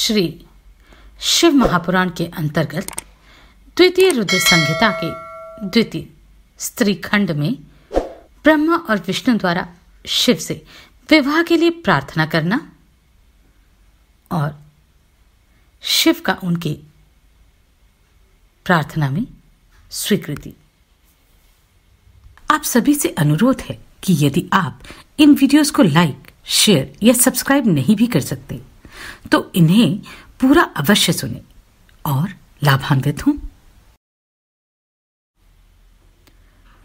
श्री शिव महापुराण के अंतर्गत द्वितीय रुद्र संहिता के द्वितीय स्त्री खंड में ब्रह्मा और विष्णु द्वारा शिव से विवाह के लिए प्रार्थना करना और शिव का उनके प्रार्थना में स्वीकृति आप सभी से अनुरोध है कि यदि आप इन वीडियोस को लाइक शेयर या सब्सक्राइब नहीं भी कर सकते तो इन्हें पूरा अवश्य सुने और लाभान्वित हूं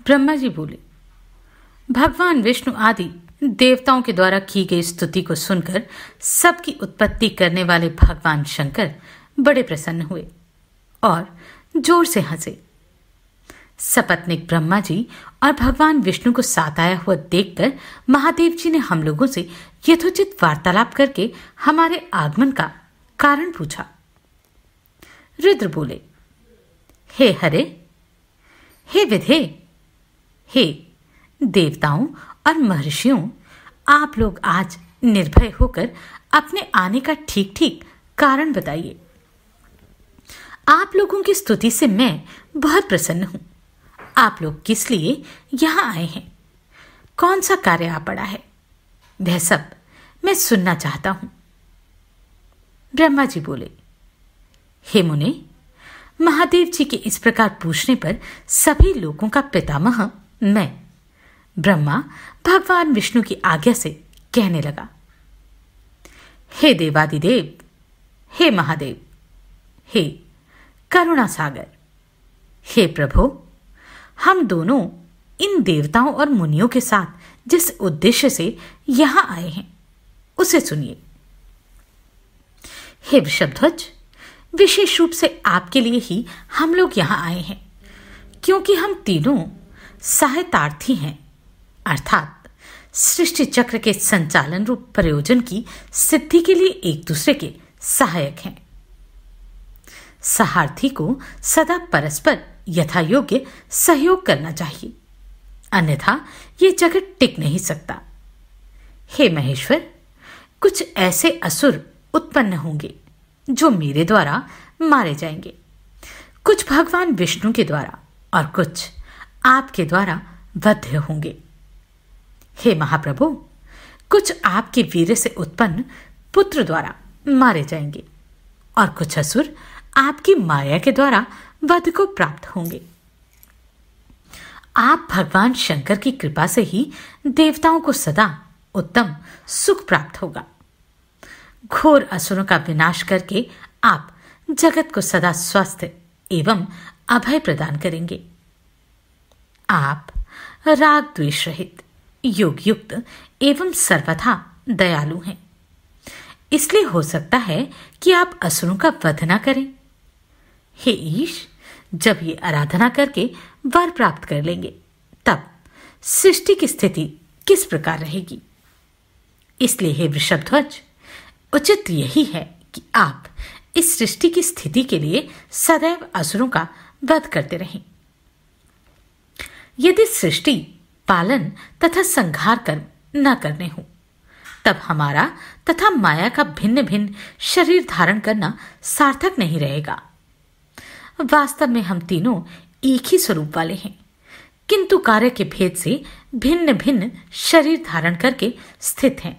ब्रह्मा जी बोले भगवान विष्णु आदि देवताओं के द्वारा की गई स्तुति को सुनकर सबकी उत्पत्ति करने वाले भगवान शंकर बड़े प्रसन्न हुए और जोर से हंसे सपत्निक ब्रह्मा जी और भगवान विष्णु को साथ आया हुआ देखकर महादेव जी ने हम लोगों से यथोचित वार्तालाप करके हमारे आगमन का कारण पूछा रुद्र बोले हे हरे हे विधे हे देवताओं और महर्षियों आप लोग आज निर्भय होकर अपने आने का ठीक ठीक कारण बताइए आप लोगों की स्तुति से मैं बहुत प्रसन्न हूं आप लोग किस लिए यहां आए हैं कौन सा कार्य आ पड़ा है वह सब मैं सुनना चाहता हूं ब्रह्मा जी बोले हे मुने महादेव जी के इस प्रकार पूछने पर सभी लोगों का पितामह मैं ब्रह्मा भगवान विष्णु की आज्ञा से कहने लगा हे देवादिदेव हे महादेव हे करुणा सागर हे प्रभु हम दोनों इन देवताओं और मुनियों के साथ जिस उद्देश्य से यहां आए हैं उसे सुनिए हे वृषभध्वज विशेष रूप से आपके लिए ही हम लोग यहां आए हैं क्योंकि हम तीनों सहायतार्थी हैं अर्थात सृष्टि चक्र के संचालन रूप प्रयोजन की सिद्धि के लिए एक दूसरे के सहायक हैं सहार्थी को सदा परस्पर यथा योग्य सहयोग करना चाहिए अन्यथा ये जगत टिक नहीं सकता हे महेश्वर कुछ ऐसे असुर उत्पन्न होंगे जो मेरे द्वारा मारे जाएंगे कुछ भगवान विष्णु के द्वारा और कुछ आपके द्वारा वध्य होंगे हे महाप्रभु कुछ आपके वीर से उत्पन्न पुत्र द्वारा मारे जाएंगे और कुछ असुर आपकी माया के द्वारा वध को प्राप्त होंगे आप भगवान शंकर की कृपा से ही देवताओं को सदा उत्तम सुख प्राप्त होगा घोर असुरों का विनाश करके आप जगत को सदा स्वस्थ एवं अभय प्रदान करेंगे आप राग द्वेष रहित योग युक्त एवं सर्वथा दयालु हैं इसलिए हो सकता है कि आप असुरों का वध न करें हे ईश जब ये आराधना करके वर प्राप्त कर लेंगे तब सृष्टि की स्थिति किस प्रकार रहेगी इसलिए हे ध्वज उचित यही है कि आप इस सृष्टि की स्थिति के लिए सदैव असुरों का वध करते रहें यदि सृष्टि पालन तथा संघार कर न करने हों तब हमारा तथा माया का भिन्न भिन्न शरीर धारण करना सार्थक नहीं रहेगा वास्तव में हम तीनों एक ही स्वरूप वाले हैं किंतु कार्य के भेद से भिन्न भिन्न शरीर धारण करके स्थित हैं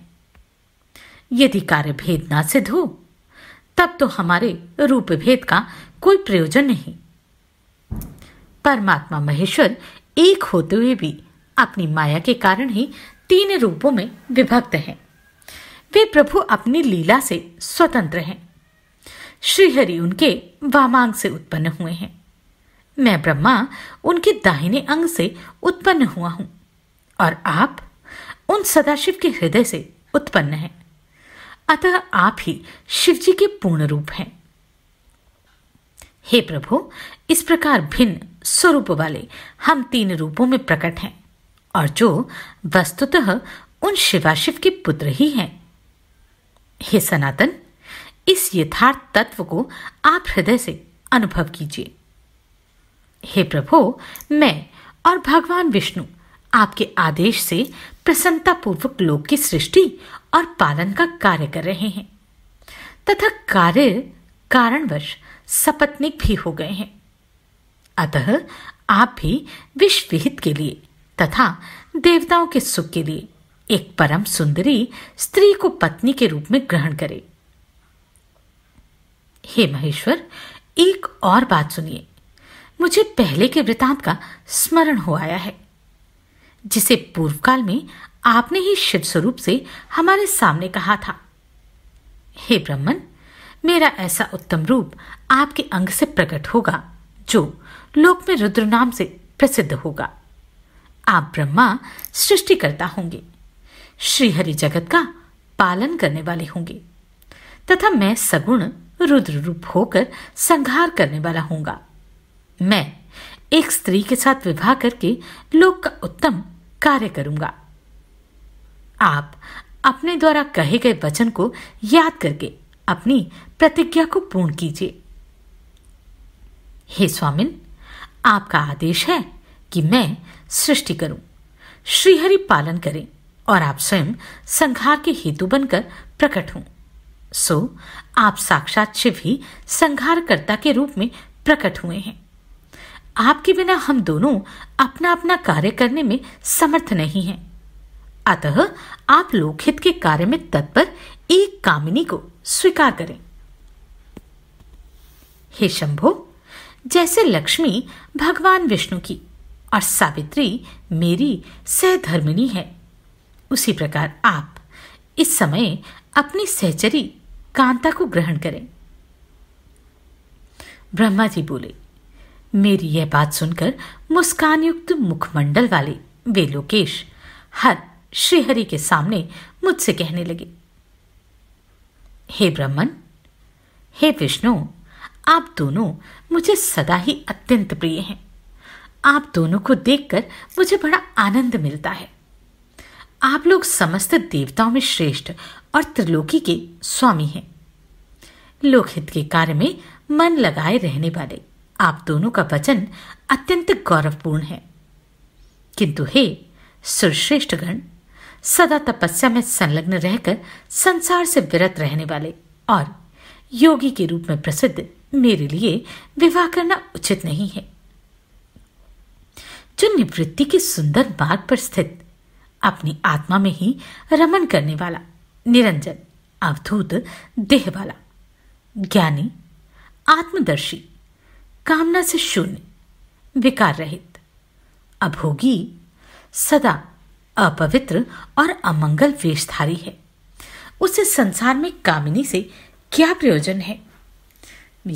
यदि कार्य भेद ना सिद्ध हो तब तो हमारे रूप भेद का कोई प्रयोजन नहीं परमात्मा महेश्वर एक होते हुए भी अपनी माया के कारण ही तीन रूपों में विभक्त हैं वे प्रभु अपनी लीला से स्वतंत्र हैं श्रीहरि उनके वामांग से उत्पन्न हुए हैं मैं ब्रह्मा उनके दाहिने अंग से उत्पन्न हुआ हूं और आप उन सदाशिव के हृदय से उत्पन्न हैं अतः आप ही शिव जी के पूर्ण रूप हैं हे प्रभु इस प्रकार भिन्न स्वरूप वाले हम तीन रूपों में प्रकट हैं और जो वस्तुतः उन शिवाशिव के पुत्र ही हैं हे सनातन इस यथार्थ तत्व को आप हृदय से अनुभव कीजिए हे प्रभु मैं और भगवान विष्णु आपके आदेश से प्रसन्नतापूर्वक लोक की सृष्टि और पालन का कार्य कर रहे हैं तथा कार्य कारणवश सपत्निक भी हो गए हैं अतः आप भी विश्वहित के लिए तथा देवताओं के सुख के लिए एक परम सुंदरी स्त्री को पत्नी के रूप में ग्रहण करें हे महेश्वर एक और बात सुनिए मुझे पहले के वृतांत का स्मरण हो आया है जिसे पूर्व काल में आपने ही शिव स्वरूप से हमारे सामने कहा था हे ब्रह्मन मेरा ऐसा उत्तम रूप आपके अंग से प्रकट होगा जो लोक में रुद्र नाम से प्रसिद्ध होगा आप ब्रह्मा सृष्टिकर्ता होंगे श्रीहरि जगत का पालन करने वाले होंगे तथा मैं सगुण रुद्र रूप होकर संहार करने वाला होऊंगा मैं एक स्त्री के साथ विवाह करके लोक का उत्तम कार्य करूंगा आप अपने द्वारा कहे गए वचन को याद करके अपनी प्रतिज्ञा को पूर्ण कीजिए हे स्वामिन आपका आदेश है कि मैं सृष्टि करूं श्रीहरि पालन करें और आप स्वयं संघार के हेतु बनकर प्रकट हूं सो आप साक्षात शिव ही संघारकर्ता के रूप में प्रकट हुए हैं आपके बिना हम दोनों अपना अपना कार्य करने में समर्थ नहीं हैं अतः आप लोकहित के कार्य में तत्पर एक कामिनी को स्वीकार करें हे शंभो जैसे लक्ष्मी भगवान विष्णु की और सावित्री मेरी सहधर्मिणी है उसी प्रकार आप इस समय अपनी सहचरी कांता को ग्रहण करें ब्रह्मा जी बोले मेरी यह बात सुनकर मुस्कान युक्त मुखमंडल वाले वे लोकेश हर श्रीहरि के सामने मुझसे कहने लगे हे ब्राह्मण हे विष्णु आप दोनों मुझे सदा ही अत्यंत प्रिय हैं आप दोनों को देखकर मुझे बड़ा आनंद मिलता है आप लोग समस्त देवताओं में श्रेष्ठ और त्रिलोकी के स्वामी हैं लोकहित के कार्य में मन लगाए रहने वाले आप दोनों का वचन अत्यंत गौरवपूर्ण है किंतु हे सुरश्रेष्ठ गण सदा तपस्या में संलग्न रहकर संसार से विरत रहने वाले और योगी के रूप में प्रसिद्ध मेरे लिए विवाह करना उचित नहीं है जो निवृत्ति के सुंदर मार्ग पर स्थित अपनी आत्मा में ही रमन करने वाला निरंजन अवधूत देह वाला ज्ञानी आत्मदर्शी कामना से शून्य विकार रहित अभोगी सदा अपवित्र और अमंगल वेशधारी है उसे संसार में कामिनी से क्या प्रयोजन है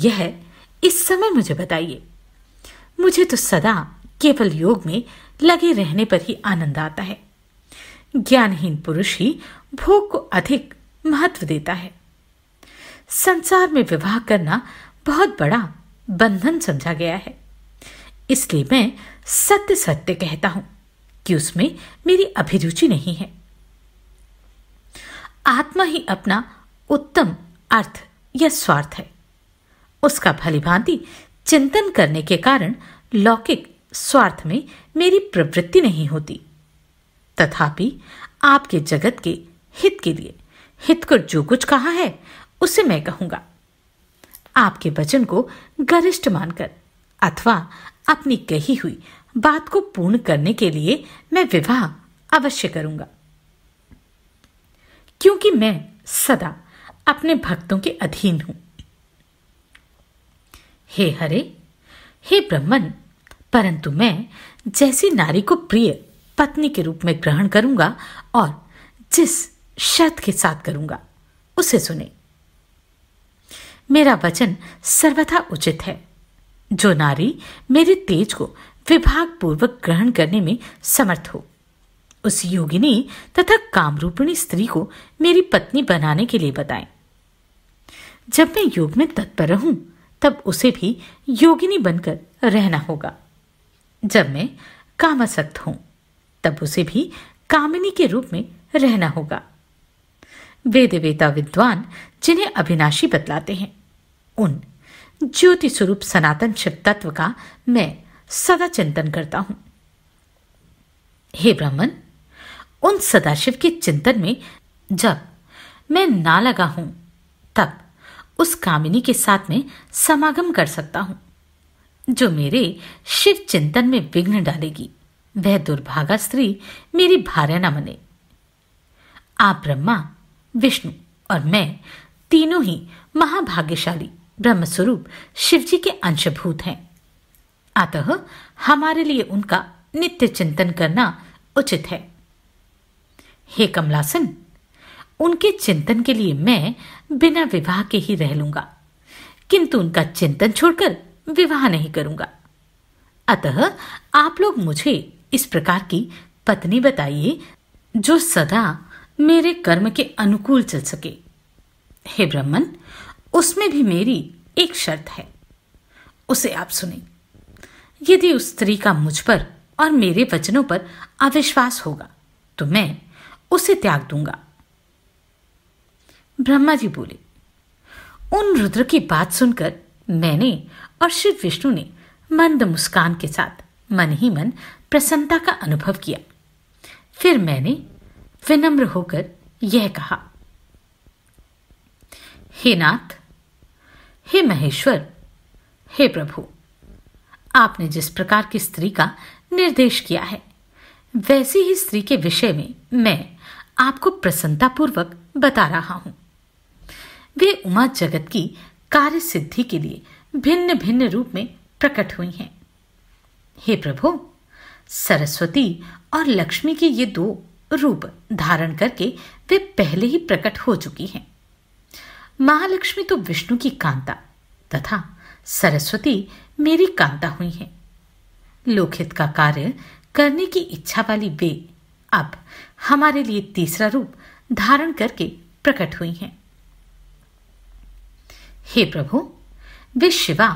यह इस समय मुझे बताइए मुझे तो सदा केवल योग में लगे रहने पर ही आनंद आता है ज्ञानहीन पुरुष ही भोग को अधिक महत्व देता है संसार में विवाह करना बहुत बड़ा बंधन समझा गया है इसलिए मैं सत्य सत्य कहता हूं कि उसमें मेरी अभिरुचि नहीं है आत्मा ही अपना उत्तम अर्थ या स्वार्थ है उसका भलीभांति चिंतन करने के कारण लौकिक स्वार्थ में मेरी प्रवृत्ति नहीं होती तथापि आपके जगत के हित के लिए हित कर जो कुछ कहा है उसे मैं कहूंगा आपके वचन को गरिष्ठ मानकर अथवा अपनी कही हुई बात को पूर्ण करने के लिए मैं विवाह अवश्य करूंगा क्योंकि मैं सदा अपने भक्तों के अधीन हूं हे हरे हे ब्रह्मन परंतु मैं जैसी नारी को प्रिय पत्नी के रूप में ग्रहण करूंगा और जिस शर्त के साथ करूंगा उसे सुने मेरा वचन सर्वथा उचित है जो नारी मेरे तेज को विभाग पूर्वक ग्रहण करने में समर्थ हो उस योगिनी तथा कामरूपिणी स्त्री को मेरी पत्नी बनाने के लिए बताएं जब मैं योग में तत्पर रहूं तब उसे भी योगिनी बनकर रहना होगा जब मैं कामासक्त हूं तब उसे भी कामिनी के रूप में रहना होगा वेद वेता विद्वान जिन्हें अविनाशी बतलाते हैं उन ज्योति स्वरूप सनातन शिव तत्व का मैं सदा चिंतन करता हूं हे ब्राह्मण उन सदाशिव के चिंतन में जब मैं ना लगा हूं तब उस कामिनी के साथ में समागम कर सकता हूं जो मेरे शिव चिंतन में विघ्न डालेगी वह दुर्भागा स्त्री मेरी भार्य न बने आप ब्रह्मा विष्णु और मैं तीनों ही महाभाग्यशाली ब्रह्मस्वरूप शिवजी के अंशभूत हैं अतः हमारे लिए उनका नित्य चिंतन करना उचित है हे कमलासन उनके चिंतन के लिए मैं बिना विवाह के ही रह लूंगा किंतु उनका चिंतन छोड़कर विवाह नहीं करूंगा अतः आप लोग मुझे इस प्रकार की पत्नी बताइए जो सदा मेरे कर्म के अनुकूल चल सके हे ब्रह्मन उसमें भी मेरी एक शर्त है उसे आप सुनें यदि उस स्त्री का मुझ पर और मेरे वचनों पर अविश्वास होगा तो मैं उसे त्याग दूंगा ब्रह्मा जी बोले उन रुद्र की बात सुनकर मैंने और शिव विष्णु ने मंद मुस्कान के साथ मन ही मन प्रसन्नता का अनुभव किया फिर मैंने विनम्र होकर यह कहा हे नाथ हे महेश्वर हे प्रभु आपने जिस प्रकार की स्त्री का निर्देश किया है वैसी ही स्त्री के विषय में मैं आपको प्रसन्नतापूर्वक बता रहा हूं वे उमा जगत की कार्य सिद्धि के लिए भिन्न भिन्न रूप में प्रकट हुई हैं हे प्रभु सरस्वती और लक्ष्मी के ये दो रूप धारण करके वे पहले ही प्रकट हो चुकी हैं महालक्ष्मी तो विष्णु की कांता तथा सरस्वती मेरी कांता हुई हैं लोकहित का कार्य करने की इच्छा वाली वे अब हमारे लिए तीसरा रूप धारण करके प्रकट हुई हैं हे प्रभु वे शिवा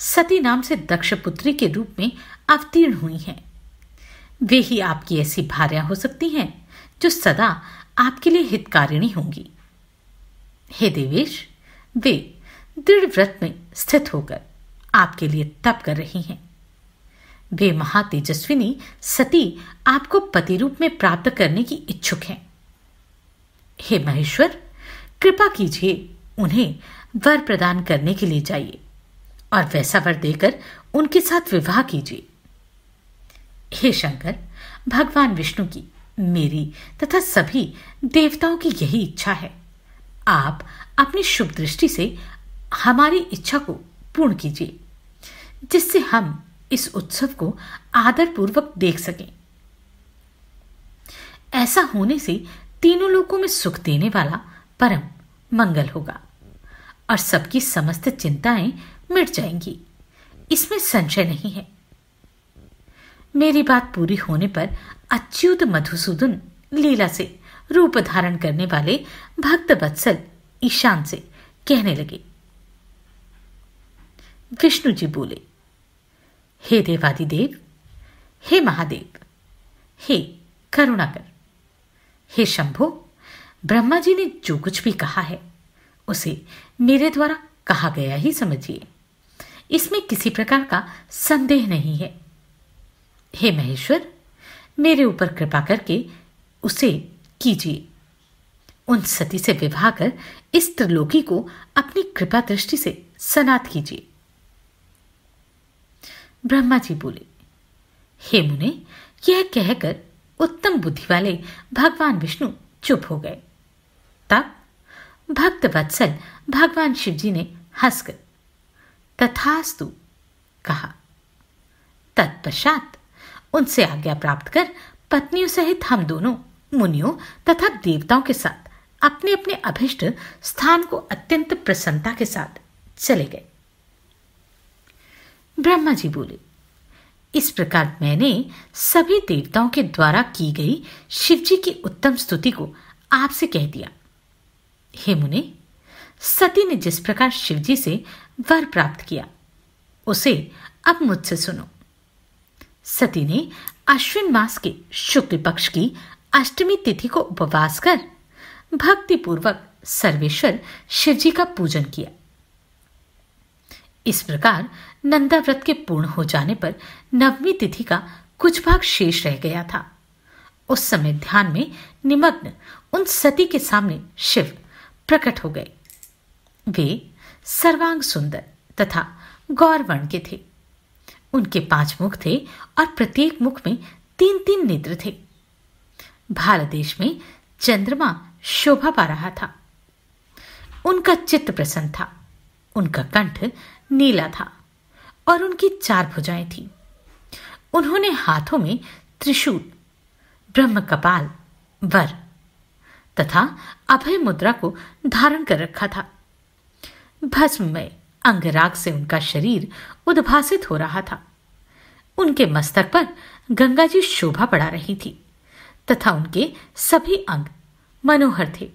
सती नाम से दक्ष पुत्री के रूप में अवतीर्ण हुई हैं वे ही आपकी ऐसी भार्या हो सकती हैं जो सदा आपके लिए हितकारिणी होंगी हे देवेश वे दृढ़ व्रत में स्थित होकर आपके लिए तप कर रही हैं वे महातेजस्विनी सती आपको पति रूप में प्राप्त करने की इच्छुक हैं हे महेश्वर कृपा कीजिए उन्हें वर प्रदान करने के लिए जाइए और वैसा वर देकर उनके साथ विवाह कीजिए हे शंकर भगवान विष्णु की मेरी तथा सभी देवताओं की यही इच्छा है आप अपनी शुभ दृष्टि से हमारी इच्छा को पूर्ण कीजिए जिससे हम इस उत्सव को आदरपूर्वक देख सकें ऐसा होने से तीनों लोगों में सुख देने वाला परम मंगल होगा और सबकी समस्त चिंताएं मिट जाएंगी इसमें संशय नहीं है मेरी बात पूरी होने पर अच्युत मधुसूदन लीला से रूप धारण करने वाले भक्त बत्सल ईशान से कहने लगे विष्णु जी बोले हे देवादिदेव हे महादेव हे करुणाकर हे शंभो ब्रह्मा जी ने जो कुछ भी कहा है उसे मेरे द्वारा कहा गया ही समझिए इसमें किसी प्रकार का संदेह नहीं है हे महेश्वर मेरे ऊपर कृपा करके उसे कीजिए उन सती से विवाह कर इस त्रिलोकी को अपनी कृपा दृष्टि से सनात कीजिए ब्रह्मा जी बोले हे मुने यह कहकर उत्तम बुद्धि वाले भगवान विष्णु चुप हो गए तब भक्त वत्सल भगवान शिव जी ने हंसकर तथास्तु कहा तत्पश्चात उनसे आज्ञा प्राप्त कर पत्नियों सहित हम दोनों मुनियों तथा देवताओं के साथ अपने अपने अभिष्ट स्थान को अत्यंत प्रसन्नता के साथ चले गए ब्रह्मा जी बोले इस प्रकार मैंने सभी देवताओं के द्वारा की गई शिवजी की उत्तम स्तुति को आपसे कह दिया हे मुने सती ने जिस प्रकार शिवजी से वर प्राप्त किया उसे अब मुझसे सुनो सती ने अश्विन मास के शुक्ल पक्ष की अष्टमी तिथि को उपवास कर भक्तिपूर्वक सर्वेश्वर शिवजी का पूजन किया इस प्रकार नंदा व्रत के पूर्ण हो जाने पर नवमी तिथि का कुछ भाग शेष रह गया था उस समय ध्यान में निमग्न उन सती के सामने शिव प्रकट हो गए वे सर्वांग सुंदर तथा गौरवर्ण के थे उनके पांच मुख थे और प्रत्येक मुख में तीन तीन नेत्र थे भारत देश में चंद्रमा शोभा पा रहा था उनका चित्त प्रसन्न था उनका कंठ नीला था और उनकी चार भुजाएं थी उन्होंने हाथों में त्रिशूल ब्रह्म कपाल वर तथा अभय मुद्रा को धारण कर रखा था भस्म में अंगराग से उनका शरीर उद्भासित हो रहा था उनके मस्तक पर गंगा जी शोभा पड़ा रही थी तथा उनके सभी अंग मनोहर थे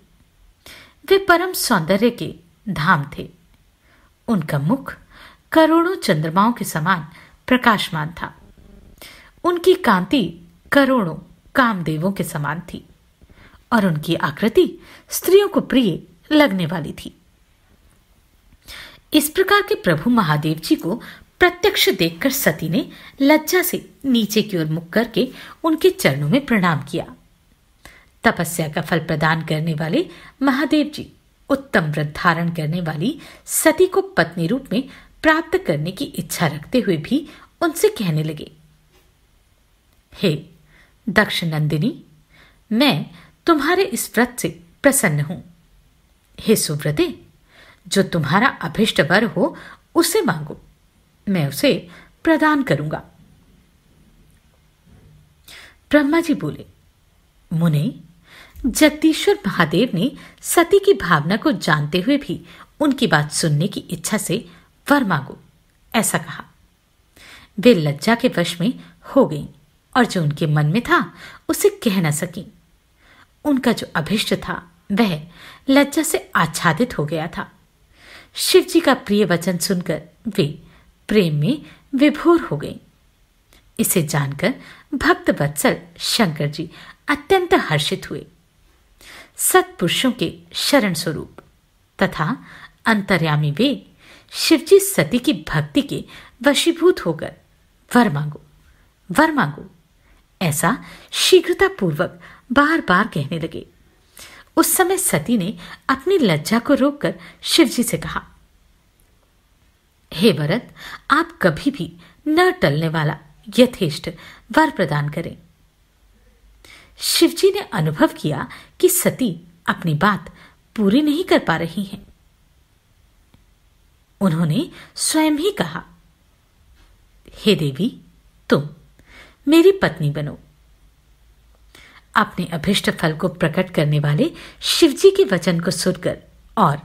वे परम सौंदर्य के धाम थे उनका मुख करोड़ों चंद्रमाओं के समान प्रकाशमान था उनकी कांति करोड़ों कामदेवों के समान थी और उनकी आकृति स्त्रियों को प्रिय लगने वाली थी इस प्रकार के प्रभु महादेव जी को प्रत्यक्ष देखकर सती ने लज्जा से नीचे की ओर मुख करके उनके चरणों में प्रणाम किया तपस्या का फल प्रदान करने वाले महादेव जी उत्तम व्रत धारण करने वाली सती को पत्नी रूप में प्राप्त करने की इच्छा रखते हुए भी उनसे कहने लगे हे दक्ष नंदिनी मैं तुम्हारे इस व्रत से प्रसन्न हूं हे सुव्रते जो तुम्हारा अभिष्ट वर हो उसे मांगो मैं उसे प्रदान करूंगा ब्रह्मा जी बोले मुने जगदीश्वर महादेव ने सती की भावना को जानते हुए भी उनकी बात सुनने की इच्छा से वर मांगो ऐसा कहा वे लज्जा के वश में हो गईं और जो उनके मन में था उसे कह न सकी उनका जो अभिष्ट था वह लज्जा से आच्छादित हो गया था शिवजी का प्रिय वचन सुनकर वे प्रेम में विभोर हो गईं इसे जानकर भक्त वत्सल शंकर जी अत्यंत हर्षित हुए सत्पुरुषों के शरण स्वरूप तथा अंतर्यामी वे शिवजी सती की भक्ति के वशीभूत होकर वर मांगो वर मांगो ऐसा शीघ्रतापूर्वक बार बार कहने लगे उस समय सती ने अपनी लज्जा को रोककर शिवजी से कहा हे भरत आप कभी भी न टलने वाला यथेष्ट वर प्रदान करें शिवजी ने अनुभव किया कि सती अपनी बात पूरी नहीं कर पा रही हैं उन्होंने स्वयं ही कहा हे देवी तुम मेरी पत्नी बनो अपने अभिष्ट फल को प्रकट करने वाले शिवजी के वचन को सुनकर और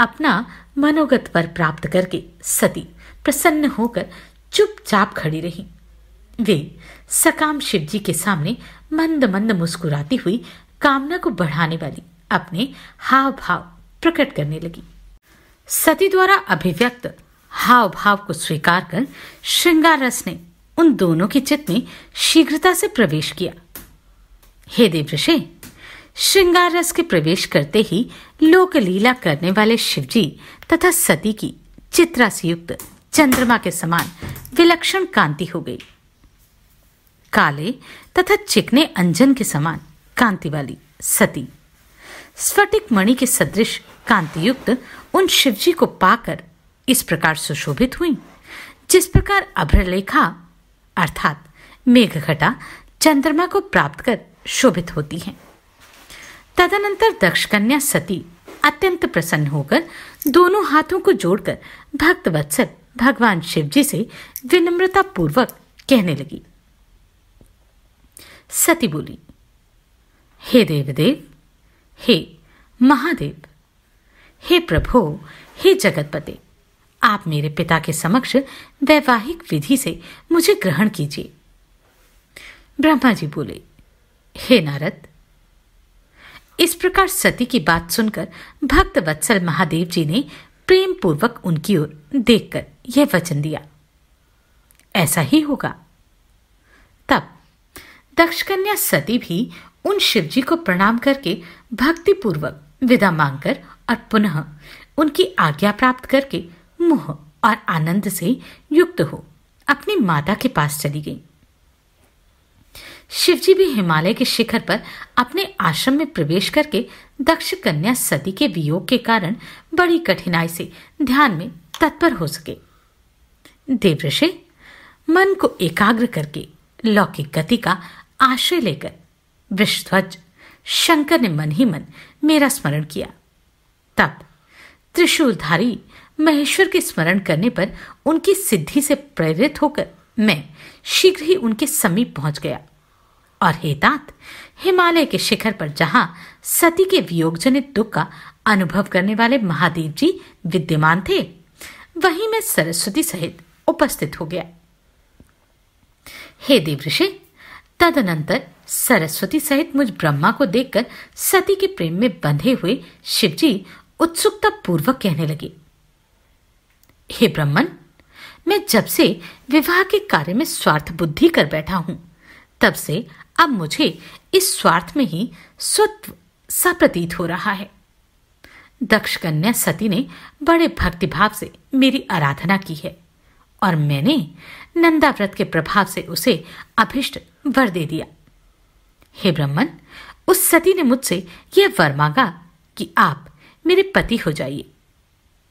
अपना मनोगत पर प्राप्त करके सती प्रसन्न होकर चुपचाप खड़ी रही वे सकाम शिवजी के सामने मंद मंद मुस्कुराती हुई कामना को बढ़ाने वाली अपने हाव भाव प्रकट करने लगी सती द्वारा अभिव्यक्त हाव भाव को स्वीकार कर श्रृंगार रस ने उन दोनों के चित्त में शीघ्रता से प्रवेश किया हे देव ऋषि श्रृंगार रस के प्रवेश करते ही लोक लीला करने वाले शिवजी तथा सती की चित्रा से युक्त चंद्रमा के समान विलक्षण कांति हो गई काले तथा चिकने अंजन के समान कांति वाली सती स्फटिक मणि के सदृश कांतियुक्त उन शिवजी को पाकर इस प्रकार सुशोभित हुई जिस प्रकार अभ्रलेखा अर्थात मेघघटा चंद्रमा को प्राप्त कर शोभित होती है तदनंतर दक्ष कन्या सती अत्यंत प्रसन्न होकर दोनों हाथों को जोड़कर भक्त वत्सल भगवान शिव जी से विनम्रता पूर्वक कहने लगी सती बोली हे देवदेव हे महादेव हे प्रभो हे जगतपते आप मेरे पिता के समक्ष वैवाहिक विधि से मुझे ग्रहण कीजिए ब्रह्मा जी बोले हे नारद इस प्रकार सती की बात सुनकर भक्त वत्सल महादेव जी ने प्रेम पूर्वक उनकी ओर देखकर यह वचन दिया ऐसा ही होगा तब दक्षकन्या सती भी उन शिवजी को प्रणाम करके भक्तिपूर्वक विदा मांगकर और पुनः उनकी आज्ञा प्राप्त करके मोह और आनंद से युक्त हो अपनी माता के पास चली गई शिवजी भी हिमालय के शिखर पर अपने आश्रम में प्रवेश करके दक्ष कन्या सती के वियोग के कारण बड़ी कठिनाई से ध्यान में तत्पर हो सके देवऋषि मन को एकाग्र करके लौकिक गति का आश्रय लेकर विश्वध्वज शंकर ने मन ही मन मेरा स्मरण किया तब त्रिशूलधारी महेश्वर के स्मरण करने पर उनकी सिद्धि से प्रेरित होकर मैं शीघ्र ही उनके समीप पहुंच गया और हेतात हिमालय के शिखर पर जहां सती के वियोगजनित दुख का अनुभव करने वाले महादेव जी विद्यमान थे वहीं मैं सरस्वती सहित उपस्थित हो गया हे देव ऋषि तदनंतर सरस्वती सहित मुझ ब्रह्मा को देखकर सती के प्रेम में बंधे हुए शिवजी उत्सुकता पूर्वक कहने लगी हे ब्रह्मन मैं जब से विवाह के कार्य में स्वार्थ बुद्धि कर बैठा हूं तब से अब मुझे इस स्वार्थ में ही स्वत्व सा प्रतीत हो रहा है दक्ष कन्या सती ने बड़े भक्तिभाव से मेरी आराधना की है और मैंने नंदा व्रत के प्रभाव से उसे अभिष्ट वर दे दिया हे ब्रह्मन उस सती ने मुझसे यह वर मांगा कि आप मेरे पति हो जाइए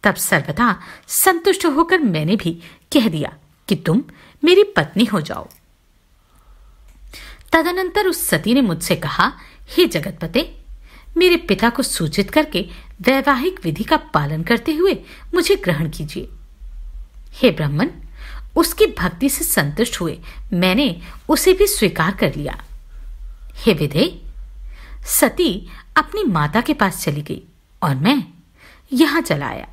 तब सर्वथा संतुष्ट होकर मैंने भी कह दिया कि तुम मेरी पत्नी हो जाओ तदनंतर उस सती ने मुझसे कहा हे जगतपते मेरे पिता को सूचित करके वैवाहिक विधि का पालन करते हुए मुझे ग्रहण कीजिए हे ब्राह्मण उसकी भक्ति से संतुष्ट हुए मैंने उसे भी स्वीकार कर लिया हे विधे सती अपनी माता के पास चली गई और मैं यहां चला आया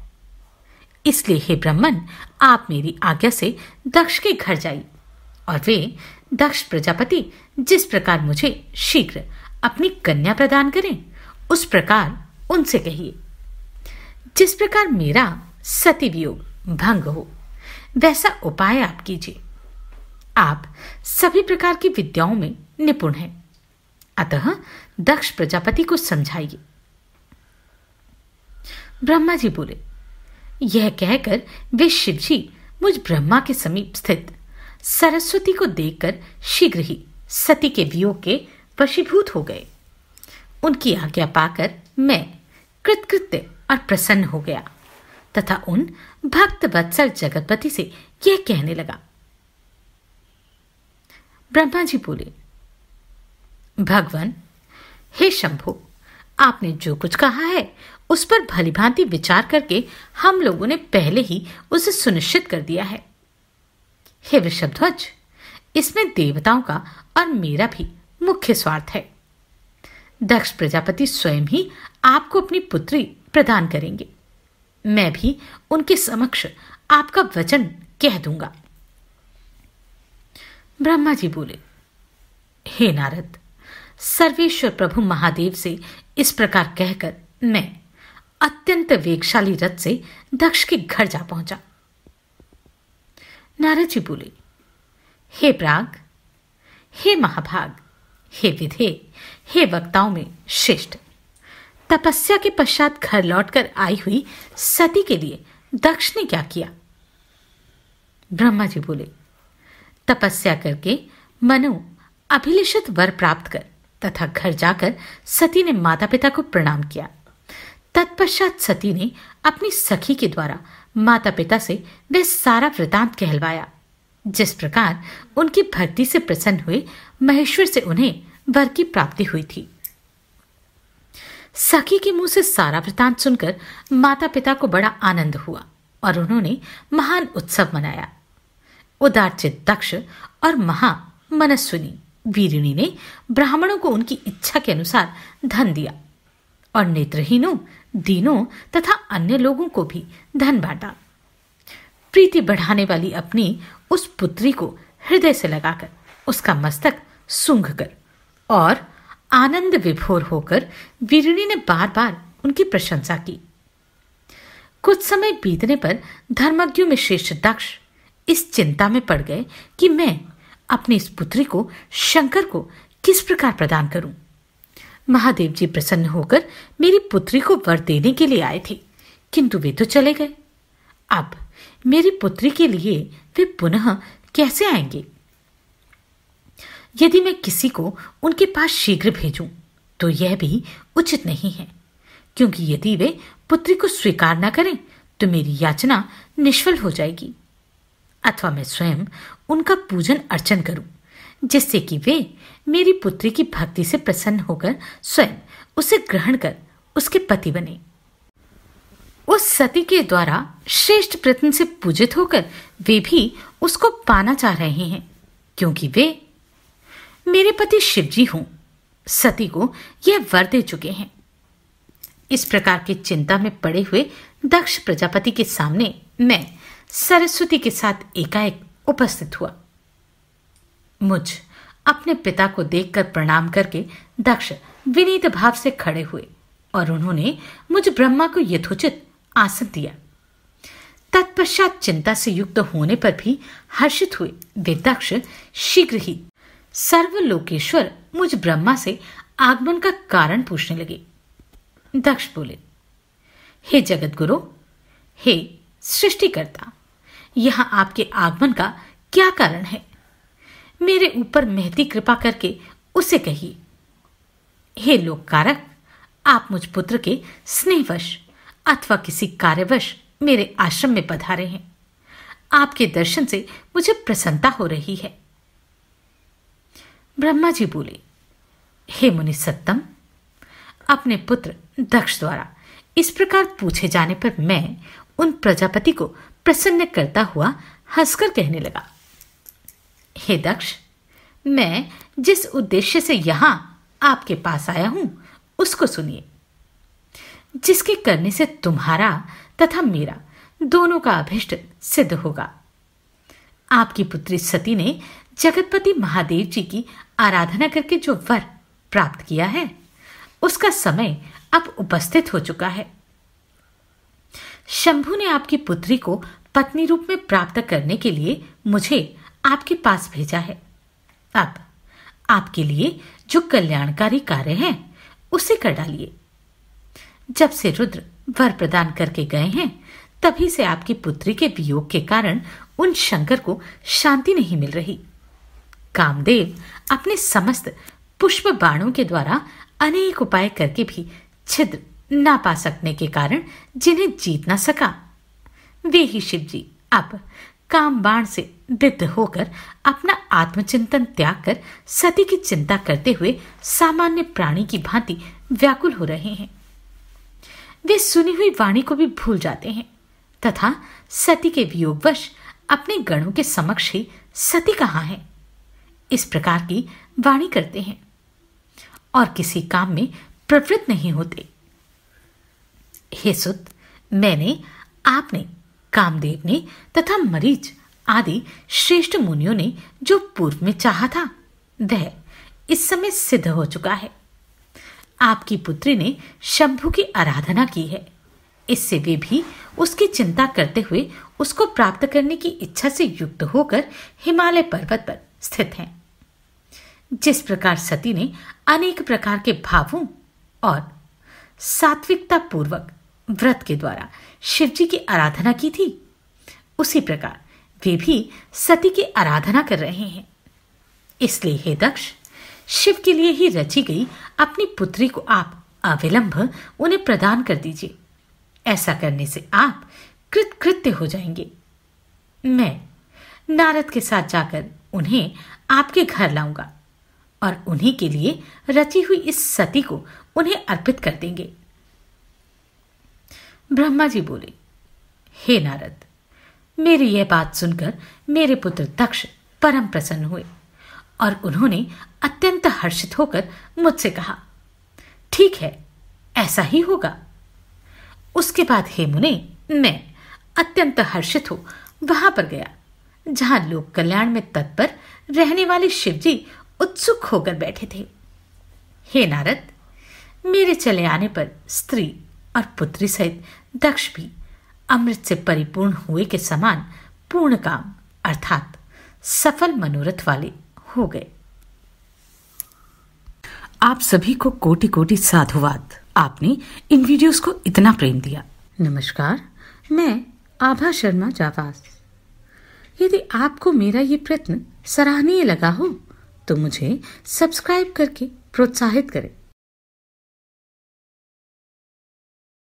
इसलिए हे ब्राह्मण आप मेरी आज्ञा से दक्ष के घर जाइए और वे दक्ष प्रजापति जिस प्रकार मुझे शीघ्र अपनी कन्या प्रदान करें उस प्रकार उनसे कहिए जिस प्रकार मेरा सती वियोग भंग हो वैसा उपाय आप कीजिए आप सभी प्रकार की विद्याओं में निपुण हैं अतः दक्ष प्रजापति को समझाइए ब्रह्मा जी बोले यह कहकर वे शिव जी मुझ ब्रह्मा के समीप स्थित सरस्वती को देखकर शीघ्र ही सती के वियोग के वशीभूत हो गए उनकी आज्ञा पाकर मैं कृतकृत्य और प्रसन्न हो गया तथा उन भक्त वत्सल जगतपति से यह कहने लगा ब्रह्मा जी बोले भगवान हे शंभु आपने जो कुछ कहा है उस पर भलीभांति विचार करके हम लोगों ने पहले ही उसे सुनिश्चित कर दिया है हे वृषभध्वज इसमें देवताओं का और मेरा भी मुख्य स्वार्थ है दक्ष प्रजापति स्वयं ही आपको अपनी पुत्री प्रदान करेंगे मैं भी उनके समक्ष आपका वचन कह दूंगा ब्रह्मा जी बोले हे नारद सर्वेश्वर प्रभु महादेव से इस प्रकार कहकर मैं अत्यंत वेगशाली रथ से दक्ष के घर जा पहुंचा नारद जी बोले हे प्राग हे महाभाग हे विधे हे वक्ताओं में श्रेष्ठ तपस्या के पश्चात घर लौटकर आई हुई सती के लिए दक्ष ने क्या किया ब्रह्मा जी बोले तपस्या करके मनो अभिलिषित वर प्राप्त कर तथा घर जाकर सती ने माता पिता को प्रणाम किया तत्पश्चात सती ने अपनी सखी के द्वारा माता पिता से वह सारा वृतांत कहलवाया जिस प्रकार उनकी भक्ति से प्रसन्न हुए महेश्वर से उन्हें वर की प्राप्ति हुई थी सखी के मुंह से सारा वृतांत सुनकर माता पिता को बड़ा आनंद हुआ और उन्होंने महान उत्सव मनाया उदारचित दक्ष और महा मनस्विनी वीरिणी ने ब्राह्मणों को उनकी इच्छा के अनुसार धन दिया और नेत्रहीनों दीनों तथा अन्य लोगों को भी धन बांटा प्रीति बढ़ाने वाली अपनी उस पुत्री को हृदय से लगाकर उसका मस्तक सूंघ कर और आनंद विभोर होकर वीरिणी ने बार बार उनकी प्रशंसा की कुछ समय बीतने पर धर्मज्ञ में श्रेष्ठ दक्ष इस चिंता में पड़ गए कि मैं अपनी इस पुत्री को शंकर को किस प्रकार प्रदान करूं महादेव जी प्रसन्न होकर मेरी पुत्री को वर देने के लिए आए थे किंतु वे तो चले गए अब मेरी पुत्री के लिए वे पुनः कैसे आएंगे यदि मैं किसी को उनके पास शीघ्र भेजूं तो यह भी उचित नहीं है क्योंकि यदि वे पुत्री को स्वीकार न करें तो मेरी याचना निष्फल हो जाएगी अथवा मैं स्वयं उनका पूजन अर्चन करूं जिससे कि वे मेरी पुत्री की भक्ति से प्रसन्न होकर स्वयं उसे ग्रहण कर उसके पति बने उस सती के द्वारा श्रेष्ठ प्रतिन से पूजित होकर वे भी उसको पाना चाह रहे हैं क्योंकि वे मेरे पति शिवजी हों सती को यह वर दे चुके हैं इस प्रकार की चिंता में पड़े हुए दक्ष प्रजापति के सामने मैं सरस्वती के साथ एकाएक उपस्थित हुआ मुझ अपने पिता को देखकर प्रणाम करके दक्ष विनीत भाव से खड़े हुए और उन्होंने मुझ ब्रह्मा को यथोचित आसन दिया तत्पश्चात चिंता से युक्त होने पर भी हर्षित हुए वे दक्ष शीघ्र ही सर्वलोकेश्वर मुझ ब्रह्मा से आगमन का कारण पूछने लगे दक्ष बोले हे जगत गुरु हे सृष्टिकर्ता यहाँ आपके आगमन का क्या कारण है मेरे ऊपर मेहती कृपा करके उसे कहिए हे लोक कारक आप मुझ पुत्र के स्नेहवश अथवा किसी कार्यवश मेरे आश्रम में पधारे हैं आपके दर्शन से मुझे प्रसन्नता हो रही है ब्रह्मा जी बोले हे मुनि सत्तम अपने पुत्र दक्ष द्वारा इस प्रकार पूछे जाने पर मैं उन प्रजापति को प्रसन्न करता हुआ हंसकर कहने लगा हे दक्ष मैं जिस उद्देश्य से यहां आपके पास आया हूं उसको सुनिए जिसके करने से तुम्हारा तथा मेरा दोनों का अभिष्ट सिद्ध होगा आपकी पुत्री सती ने जगतपति महादेव जी की आराधना करके जो वर प्राप्त किया है उसका समय अब उपस्थित हो चुका है शंभु ने आपकी पुत्री को पत्नी रूप में प्राप्त करने के लिए मुझे आपके पास भेजा है अब आपके लिए जो कल्याणकारी कार्य हैं उसे कर डालिए जब से रुद्र वर प्रदान करके गए हैं तभी से आपकी पुत्री के वियोग के कारण उन शंकर को शांति नहीं मिल रही कामदेव अपने समस्त पुष्प बाणों के द्वारा अनेक उपाय करके भी छिद्र ना पा सकने के कारण जिन्हें जीत ना सका वे ही शिव जी अब काम बाण से वृद्ध होकर अपना आत्मचिंतन त्याग कर सती की चिंता करते हुए सामान्य प्राणी की भांति व्याकुल हो रहे हैं वे सुनी हुई वाणी को भी भूल जाते हैं तथा सती के वियोगवश अपने गणों के समक्ष ही सती कहाँ है इस प्रकार की वाणी करते हैं और किसी काम में प्रवृत्त नहीं होते हे सुत मैंने आपने कामदेव ने तथा मरीच आदि श्रेष्ठ मुनियों ने जो पूर्व में चाहा था वह इस समय सिद्ध हो चुका है आपकी पुत्री ने शंभु की आराधना की है इससे वे भी उसकी चिंता करते हुए उसको प्राप्त करने की इच्छा से युक्त होकर हिमालय पर्वत पर स्थित हैं जिस प्रकार सती ने अनेक प्रकार के भावों और सात्विकता पूर्वक व्रत के द्वारा शिवजी की आराधना की थी उसी प्रकार वे भी सती की आराधना कर रहे हैं इसलिए हे दक्ष शिव के लिए ही रची गई अपनी पुत्री को आप अविलंब उन्हें प्रदान कर दीजिए ऐसा करने से आप कृतकृत्य हो जाएंगे मैं नारद के साथ जाकर उन्हें आपके घर लाऊंगा और उन्हीं के लिए रची हुई इस सती को उन्हें अर्पित कर देंगे ब्रह्मा जी बोले हे नारद मेरी यह बात सुनकर मेरे पुत्र दक्ष परम प्रसन्न हुए और उन्होंने अत्यंत हर्षित होकर मुझसे कहा ठीक है ऐसा ही होगा उसके बाद हे मुने मैं अत्यंत हर्षित हो वहां पर गया जहां लोक कल्याण में तत्पर रहने वाले शिवजी उत्सुक होकर बैठे थे हे नारद मेरे चले आने पर स्त्री और पुत्री सहित दक्ष भी अमृत से परिपूर्ण हुए के समान पूर्ण काम अर्थात सफल मनोरथ वाले हो गए आप सभी को कोटि कोटि साधुवाद आपने इन वीडियोस को इतना प्रेम दिया नमस्कार मैं आभा शर्मा जावास यदि आपको मेरा ये प्रयत्न सराहनीय लगा हो तो मुझे सब्सक्राइब करके प्रोत्साहित करें